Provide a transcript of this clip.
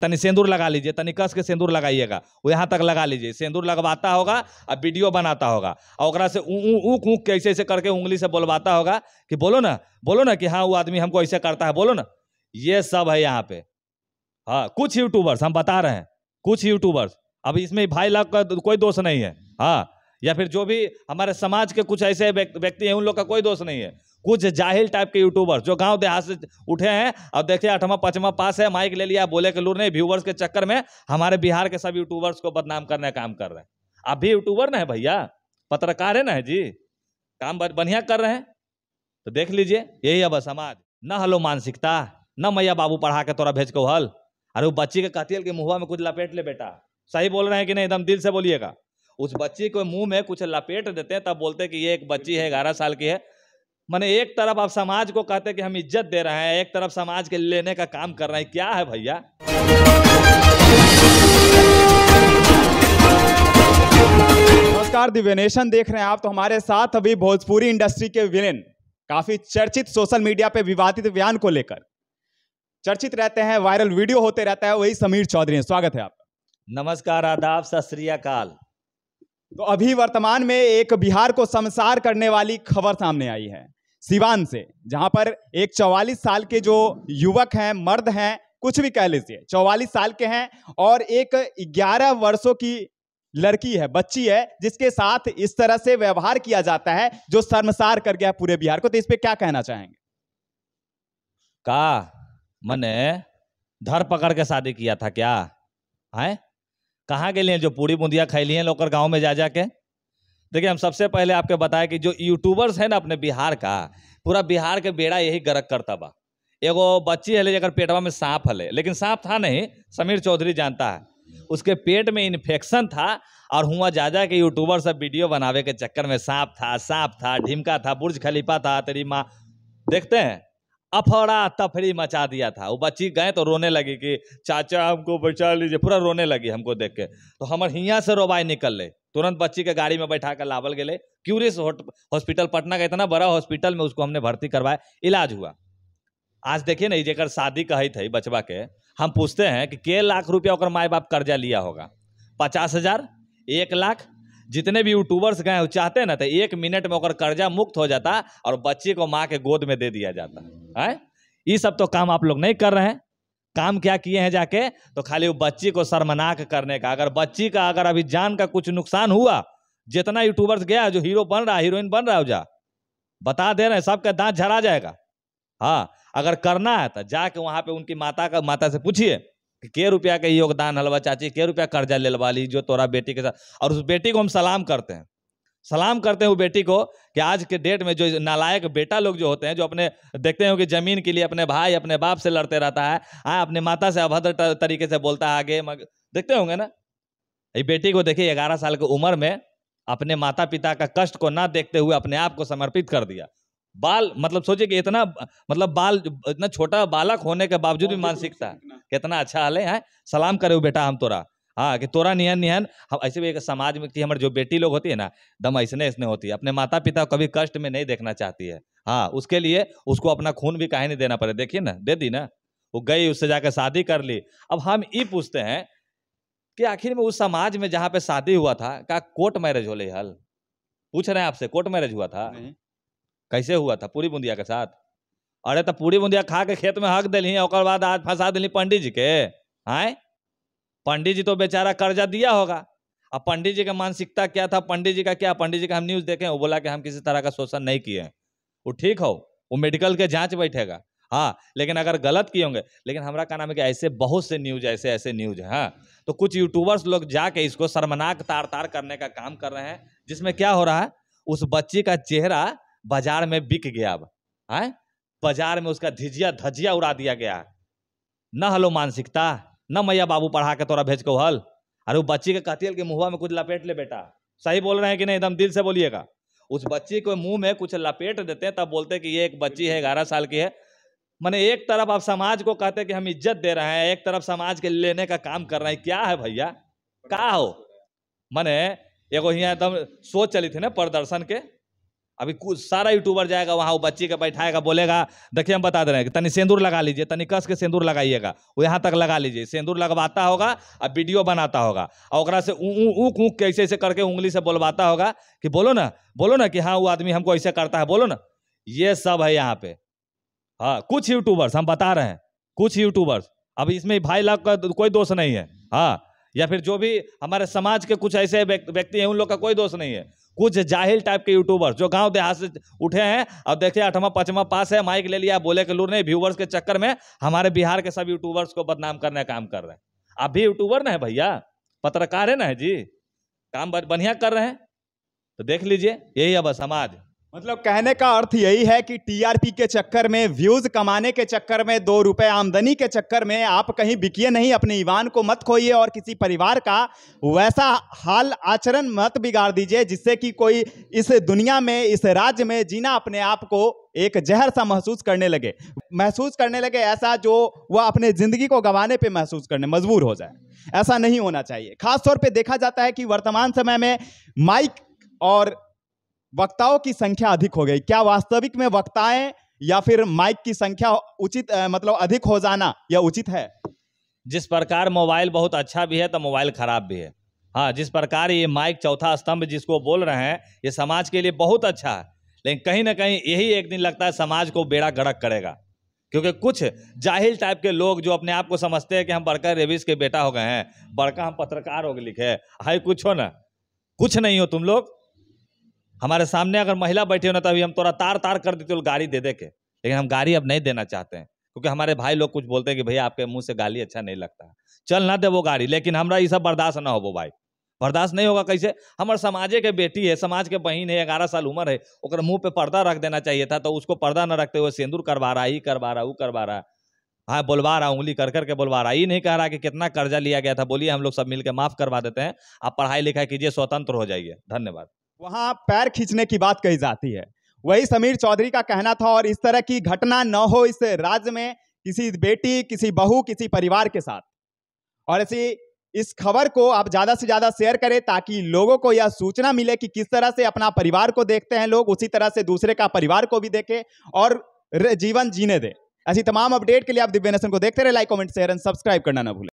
तनी सेंदूर लगा लीजिए तनी कस के सेंदूर लगाइएगा वो यहाँ तक लगा लीजिए सेंदूर लगवाता होगा और वीडियो बनाता होगा और ओकरा से ऊँक ऊँक के ऐसे ऐसे करके उंगली से बोलवाता होगा कि बोलो ना बोलो ना कि हाँ वो आदमी हमको ऐसे करता है बोलो ना ये सब है यहाँ पे हाँ कुछ यूट्यूबर्स हम बता रहे हैं कुछ यूट्यूबर्स अब इसमें भाई लाग का तो कोई दोष नहीं है हाँ या फिर जो भी हमारे समाज के कुछ ऐसे व्यक्ति हैं उन लोग का कोई दोष नहीं है कुछ जाहिल टाइप के यूट्यूबर्स जो गांव देहात से उठे हैं अब देखिए आठवां पचवा पास है माइक ले लिया बोले के लूर नहीं व्यूवर्स के चक्कर में हमारे बिहार के सब यूट्यूबर्स को बदनाम करने काम कर रहे हैं आप भी यूट्यूबर ना है भैया पत्रकार है ना है जी काम बढ़िया कर रहे हैं तो देख लीजिए यही अब समाज न हलो मानसिकता न मैया बाबू पढ़ा के तोरा भेज को हल अरे वो बच्ची के कहती के मुँह में कुछ लपेट ले बेटा सही बोल रहे हैं कि नहीं एकदम दिल से बोलिएगा उस बच्ची को मुंह में कुछ लपेट देते हैं तब बोलते हैं कि ये एक बच्ची है ग्यारह साल की है मैंने एक तरफ आप समाज को कहते कि हम इज्जत दे रहे हैं एक तरफ समाज के लेने का काम कर रहे हैं क्या है भैया नमस्कार दिव्यनेशन देख रहे हैं आप तो हमारे साथ अभी भोजपुरी इंडस्ट्री के विलेन काफी चर्चित सोशल मीडिया पे विवादित बयान को लेकर चर्चित रहते हैं वायरल वीडियो होते रहता है वही समीर चौधरी स्वागत है आपका नमस्कार आदाब सत तो अभी वर्तमान में एक बिहार को समसार करने वाली खबर सामने आई है सिवान से जहां पर एक 44 साल के जो युवक हैं मर्द हैं कुछ भी कह लीजिए 44 साल के हैं और एक 11 वर्षों की लड़की है बच्ची है जिसके साथ इस तरह से व्यवहार किया जाता है जो शर्मसार कर गया पूरे बिहार को तो इस पर क्या कहना चाहेंगे का मैंने धर पकड़ के शादी किया था क्या है कहाँ गए जो पूरी बूंदिया खाई लिए लोकर गांव में जा जाके देखिए हम सबसे पहले आपके बताया कि जो यूट्यूबर्स है ना अपने बिहार का पूरा बिहार के बेड़ा यही गरक करता बा एगो बच्ची हले जगह पेटवा में सांप हले लेकिन सांप था नहीं समीर चौधरी जानता है उसके पेट में इन्फेक्शन था और हुआ जा के यूट्यूबर सब वीडियो बनावे के चक्कर में सांप था सांप था ढिमका था बुर्ज खलीफा था तेरी माँ देखते हैं अफड़ा तफरी मचा दिया था वो बच्ची गए तो रोने लगी कि चाचा हमको बचा लीजिए पूरा रोने लगी हमको देख के तो हमारे हिया से रोबाई निकल ले तुरंत बच्ची के गाड़ी में बैठा कर लावल गए क्यूरियस हॉस्पिटल पटना का इतना बड़ा हॉस्पिटल में उसको हमने भर्ती करवाया इलाज हुआ आज देखिए ना जेकर शादी कही थे बचवा के हम पूछते हैं कि के लाख रुपया और माए बाप कर्जा लिया होगा पचास हजार एक लाख जितने भी यूट्यूबर्स गए वो चाहते ना तो एक मिनट में कर्जा मुक्त हो जाता और बच्ची को माँ के गोद में दे दिया जाता है ये सब तो काम आप लोग नहीं कर रहे हैं काम क्या किए हैं जाके तो खाली वो बच्ची को शर्मनाक करने का अगर बच्ची का अगर अभी जान का कुछ नुकसान हुआ जितना यूट्यूबर्स गया जो हीरो बन रहा हीरोइन बन रहा है जा बता दे रहे सबका दांत झरा जाएगा हाँ अगर करना है तो जाके वहां पे उनकी माता का माता से पूछिए कि के रुपया का योगदान हलवा चाची के रुपया कर्जा ले लवा ली जो तोरा बेटी के साथ और उस बेटी को हम सलाम करते हैं सलाम करते हैं वो बेटी को कि आज के डेट में जो नालायक बेटा लोग जो होते हैं जो अपने देखते हैं कि ज़मीन के लिए अपने भाई अपने बाप से लड़ते रहता है आ हाँ, अपने माता से अभद्र तरीके से बोलता है आगे मग देखते होंगे ना ये बेटी को देखिए ग्यारह साल की उम्र में अपने माता पिता का कष्ट को ना देखते हुए अपने आप को समर्पित कर दिया बाल मतलब सोचिए कि इतना मतलब बाल इतना छोटा बालक होने के बावजूद भी मानसिकता है कितना अच्छा हाल है हाँ, सलाम करे बेटा हम तोरा हाँ कि तोरा निहन निहन हम ऐसे भी एक समाज में कि हमारे जो बेटी लोग होती है ना दम ऐसने ऐसने होती है अपने माता पिता को कभी कष्ट में नहीं देखना चाहती है हाँ उसके लिए उसको अपना खून भी कहीं नहीं देना पड़े देखिए ना दे दी ना वो गई उससे जाकर शादी कर ली अब हम ये पूछते हैं कि आखिर में उस समाज में जहाँ पे शादी हुआ था क्या कोर्ट मैरिज होले हल पूछ रहे हैं आपसे कोर्ट मैरिज हुआ था कैसे हुआ था पूरी बूंदिया के साथ अरे तो पूरी बूंदिया खा के खेत में हक दिली और बाद आज फंसा दिली पंडित जी के आए पंडित जी तो बेचारा कर्जा दिया होगा अब पंडित जी का मानसिकता क्या था पंडित जी का क्या पंडित जी का हम न्यूज देखे वो बोला कि हम किसी तरह का शोषण नहीं किए हैं वो ठीक हो वो मेडिकल के जांच बैठेगा हाँ लेकिन अगर गलत किए होंगे लेकिन हमारा का नाम है कि ऐसे बहुत से न्यूज ऐसे ऐसे न्यूज है हाँ तो कुछ यूट्यूबर्स लोग जाके इसको शर्मनाक तार तार करने का काम कर रहे हैं जिसमें क्या हो रहा है उस बच्ची का चेहरा बाजार में बिक गया अब है हाँ। बाजार में उसका धिजिया धजिया उड़ा दिया गया न हलो मानसिकता न मैया बाबू पढ़ा के तोरा भेज के हल अरे वो बच्ची के कहती कि मुँह में कुछ लपेट ले बेटा सही बोल रहे हैं कि नहीं एकदम दिल से बोलिएगा उस बच्ची को मुंह में कुछ लपेट देते हैं तब बोलते हैं कि ये एक बच्ची है ग्यारह साल की है मैंने एक तरफ आप समाज को कहते हैं कि हम इज्जत दे रहे हैं एक तरफ समाज के लेने का काम कर रहे हैं क्या है भैया का हो मैंने एगो यहाँ एकदम सोच चली थी ना प्रदर्शन के अभी कुछ सारा यूट्यूबर जाएगा वहाँ वो बच्ची का बैठाएगा बोलेगा देखिए हम बता दे रहे हैं कि तनी सेंदूर लगा लीजिए तनी कस के सेंदूर लगाइएगा वो यहाँ तक लगा लीजिए सेंदूर लगवाता होगा और वीडियो बनाता होगा और ओकरा से ऊँक ऊँक ऐसे ऐसे करके उंगली से बोलवाता होगा कि बोलो ना बोलो ना कि हाँ वो आदमी हमको ऐसे करता है बोलो ना ये सब है यहाँ पे हाँ कुछ यूट्यूबर्स हम बता रहे हैं कुछ यूट्यूबर्स अब इसमें भाई लाभ का कोई दोष नहीं है हाँ या फिर जो भी हमारे समाज के कुछ ऐसे व्यक्ति हैं उन लोग का कोई दोष नहीं है कुछ जाहिल टाइप के यूट्यूबर जो गांव देहात से उठे हैं अब देखिए आठवां पांचवा पास है माइक ले लिया बोले के लूर नहीं व्यूवर्स के चक्कर में हमारे बिहार के सब यूट्यूबर्स को बदनाम करने का काम कर रहे हैं आप भी यूट्यूबर ना है भैया पत्रकार है ना है जी काम बढ़िया कर रहे हैं तो देख लीजिए यही है बस समाज मतलब कहने का अर्थ यही है कि टीआरपी के चक्कर में व्यूज कमाने के चक्कर में दो रुपए आमदनी के चक्कर में आप कहीं बिकिए नहीं अपने ईवान को मत खोइए और किसी परिवार का वैसा हाल आचरण मत बिगाड़ दीजिए जिससे कि कोई इस दुनिया में इस राज्य में जीना अपने आप को एक जहर सा महसूस करने लगे महसूस करने लगे ऐसा जो वह अपने ज़िंदगी को गंवाने पर महसूस करने मजबूर हो जाए ऐसा नहीं होना चाहिए खासतौर पर देखा जाता है कि वर्तमान समय में माइक और वक्ताओं की संख्या अधिक हो गई क्या वास्तविक में वक्ताएं या फिर माइक की संख्या उचित मतलब अधिक हो जाना यह उचित है जिस प्रकार मोबाइल बहुत अच्छा भी है तो मोबाइल खराब भी है हाँ जिस प्रकार ये माइक चौथा स्तंभ जिसको बोल रहे हैं ये समाज के लिए बहुत अच्छा है लेकिन कहीं ना कहीं यही एक दिन लगता है समाज को बेड़ा गड़क करेगा क्योंकि कुछ जाहिल टाइप के लोग जो अपने आप को समझते हैं कि हम बड़का रेविस के बेटा हो गए हैं बड़का हम पत्रकार हो गए लिखे हाई कुछ हो ना कुछ नहीं हो तुम लोग हमारे सामने अगर महिला बैठी होना अभी हम थोड़ा तार तार कर देते गाड़ी दे दे के लेकिन हम गाड़ी अब नहीं देना चाहते हैं क्योंकि हमारे भाई लोग कुछ बोलते हैं कि भैया आपके मुंह से गाली अच्छा नहीं लगता चल ना दे वो गाड़ी लेकिन हमारा ये सब बर्दाश्त ना हो वो भाई बर्दाश्त नहीं होगा कैसे हमारे समाजे के बेटी है समाज के बहन है ग्यारह साल उम्र है उसके मुंह पे पर्दा रख देना चाहिए था तो उसको पर्दा न रखते हुए सिंदूर करवा रहा ही करवा रहा वो करवा रहा हाँ बोलवा रहा उंगली कर करके बोलवा रहा ये नहीं कह रहा कि कितना कर्जा लिया गया था बोलिए हम लोग सब मिलकर माफ करवा देते हैं आप पढ़ाई लिखाई कीजिए स्वतंत्र हो जाइए धन्यवाद वहां पैर खींचने की बात कही जाती है वही समीर चौधरी का कहना था और इस तरह की घटना न हो इस राज्य में किसी बेटी किसी बहू किसी परिवार के साथ और ऐसी इस खबर को आप ज़्यादा से ज़्यादा शेयर करें ताकि लोगों को यह सूचना मिले कि किस तरह से अपना परिवार को देखते हैं लोग उसी तरह से दूसरे का परिवार को भी देखें और जीवन जीने दें ऐसी तमाम अपडेट के लिए आप दिव्य नेशन को देखते रहे like comment share and subscribe करना ना भूलें